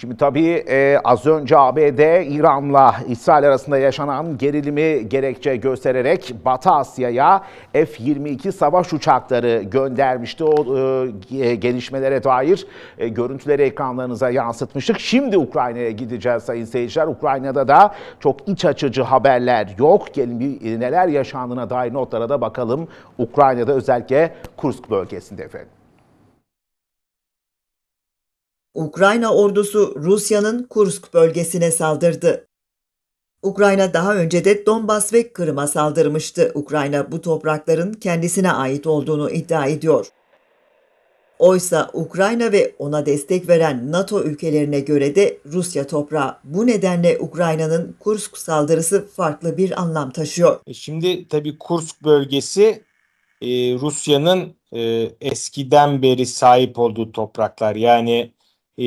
Şimdi tabii e, az önce ABD İran'la İsrail arasında yaşanan gerilimi gerekçe göstererek Batı Asya'ya F-22 savaş uçakları göndermişti. O e, gelişmelere dair e, görüntüleri ekranlarınıza yansıtmıştık. Şimdi Ukrayna'ya gideceğiz sayın seyirciler. Ukrayna'da da çok iç açıcı haberler yok. Gelin bir e, neler yaşandığına dair notlara da bakalım. Ukrayna'da özellikle Kursk bölgesinde efendim. Ukrayna ordusu Rusya'nın Kursk bölgesine saldırdı. Ukrayna daha önce de Donbas ve Kırım'a saldırmıştı. Ukrayna bu toprakların kendisine ait olduğunu iddia ediyor. Oysa Ukrayna ve ona destek veren NATO ülkelerine göre de Rusya toprağı. Bu nedenle Ukrayna'nın Kursk saldırısı farklı bir anlam taşıyor. E şimdi tabii Kursk bölgesi e, Rusya'nın e, eskiden beri sahip olduğu topraklar. Yani e,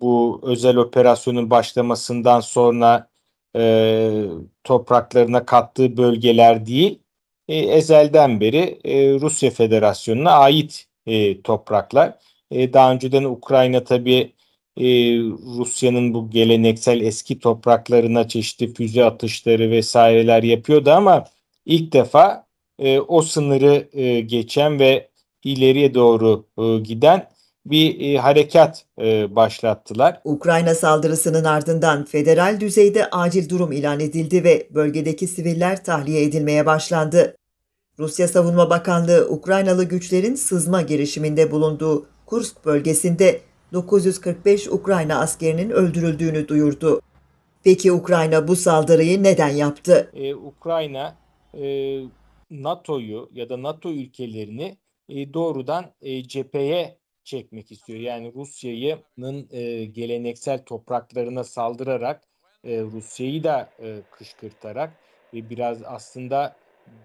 bu özel operasyonun başlamasından sonra e, topraklarına kattığı bölgeler değil, e, ezelden beri e, Rusya Federasyonu'na ait e, topraklar. E, daha önceden Ukrayna tabii e, Rusya'nın bu geleneksel eski topraklarına çeşitli füze atışları vesaireler yapıyordu ama ilk defa e, o sınırı e, geçen ve ileriye doğru e, giden bir e, harekat e, başlattılar. Ukrayna saldırısının ardından federal düzeyde acil durum ilan edildi ve bölgedeki siviller tahliye edilmeye başlandı. Rusya Savunma Bakanlığı Ukraynalı güçlerin sızma girişiminde bulunduğu Kursk bölgesinde 945 Ukrayna askerinin öldürüldüğünü duyurdu. Peki Ukrayna bu saldırıyı neden yaptı? Ee, Ukrayna e, NATO'yu ya da NATO ülkelerini e, doğrudan e, cepheye çekmek istiyor. Yani Rusya'nın e, geleneksel topraklarına saldırarak e, Rusya'yı da e, kışkırtarak ve biraz aslında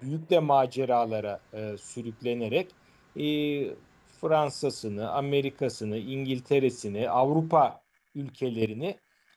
büyük de maceralara e, sürüklenerek e, Fransa'sını, Amerika'sını, İngiltere'sini, Avrupa ülkelerini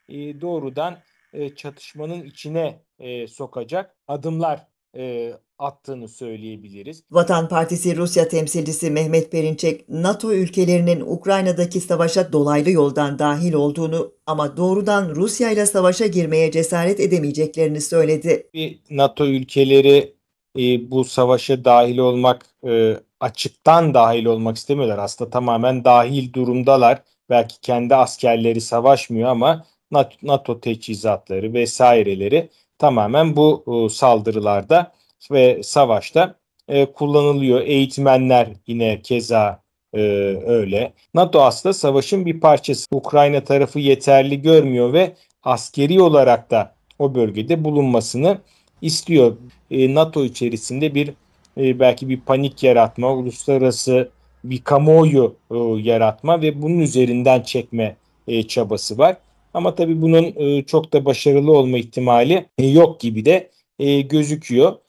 e, doğrudan e, çatışmanın içine e, sokacak adımlar e, attığını söyleyebiliriz. Vatan Partisi Rusya temsilcisi Mehmet Perinçek, NATO ülkelerinin Ukrayna'daki savaşa dolaylı yoldan dahil olduğunu ama doğrudan Rusya ile savaşa girmeye cesaret edemeyeceklerini söyledi. Bir NATO ülkeleri e, bu savaşa dahil olmak e, açıktan dahil olmak istemiyorlar. Aslında tamamen dahil durumdalar. Belki kendi askerleri savaşmıyor ama NATO teçhizatları vesaireleri tamamen bu e, saldırılarda ve savaşta e, kullanılıyor. Eğitmenler yine keza e, öyle. NATO aslında savaşın bir parçası. Ukrayna tarafı yeterli görmüyor ve askeri olarak da o bölgede bulunmasını istiyor. E, NATO içerisinde bir e, belki bir panik yaratma, uluslararası bir kamuoyu e, yaratma ve bunun üzerinden çekme e, çabası var. Ama tabii bunun e, çok da başarılı olma ihtimali e, yok gibi de e, gözüküyor.